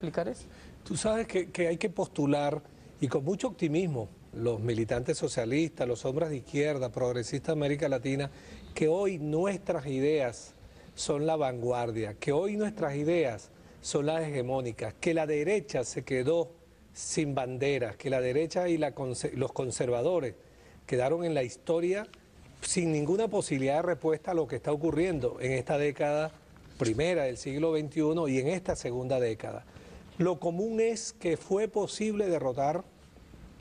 explicar eso? Tú sabes que, hay que postular y con mucho optimismo los militantes socialistas, los hombres de izquierda, progresistas de América Latina, que hoy nuestras ideas son la vanguardia, que hoy nuestras ideas son las hegemónicas, que la derecha se quedó sin banderas, que la derecha y los conservadores quedaron en la historia sin ninguna posibilidad de respuesta a lo que está ocurriendo en esta década primera del siglo XXI y en esta segunda década. Lo común es que fue posible derrotar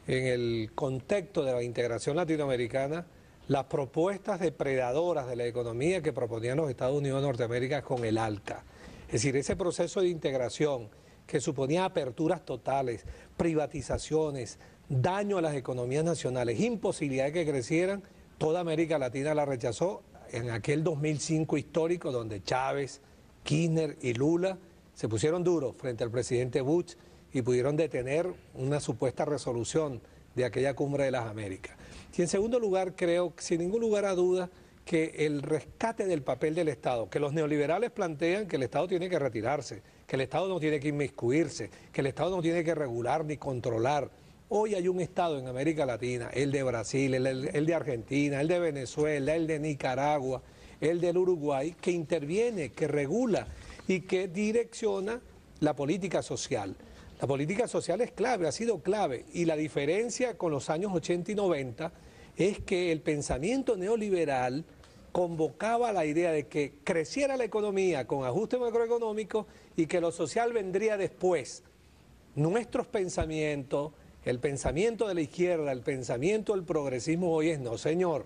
en el contexto de la integración latinoamericana las propuestas depredadoras de la economía que proponían los Estados Unidos de Norteamérica con el alta. Es decir, ese proceso de integración que suponía aperturas totales, privatizaciones, daño a las economías nacionales, imposibilidad de que crecieran, toda América Latina la rechazó en aquel 2005 histórico donde Chávez, Kirchner y Lula se pusieron duros frente al presidente Bush y pudieron detener una supuesta resolución de aquella cumbre de las Américas. Y en segundo lugar, creo, sin ningún lugar a duda, que el rescate del papel del Estado, que los neoliberales plantean que el Estado tiene que retirarse, que el Estado no tiene que inmiscuirse, que el Estado no tiene que regular ni controlar. Hoy hay un Estado en América Latina, el de Brasil, el de Argentina, el de Venezuela, el de Nicaragua, el del Uruguay, que interviene, que regula, y que direcciona la política social. La política social es clave, ha sido clave, y la diferencia con los años 80 y 90 es que el pensamiento neoliberal convocaba la idea de que creciera la economía con ajuste macroeconómico y que lo social vendría después. Nuestros pensamientos, el pensamiento de la izquierda, el pensamiento del progresismo hoy es, no señor,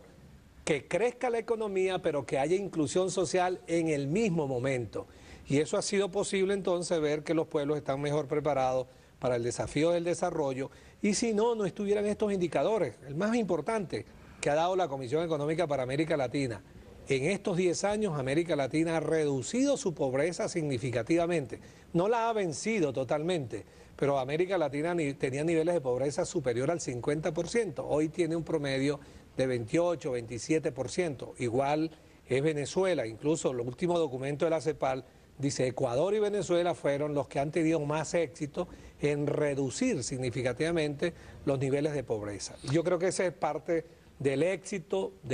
que crezca la economía pero que haya inclusión social en el mismo momento. Y eso ha sido posible entonces ver que los pueblos están mejor preparados para el desafío del desarrollo y si no, no estuvieran estos indicadores, el más importante que ha dado la Comisión Económica para América Latina. En estos 10 años América Latina ha reducido su pobreza significativamente, no la ha vencido totalmente, pero América Latina tenía niveles de pobreza superior al 50%, hoy tiene un promedio de 28, 27%, igual es Venezuela, incluso el último documento de la CEPAL Dice, Ecuador y Venezuela fueron los que han tenido más éxito en reducir significativamente los niveles de pobreza. Yo creo que ese es parte del éxito. De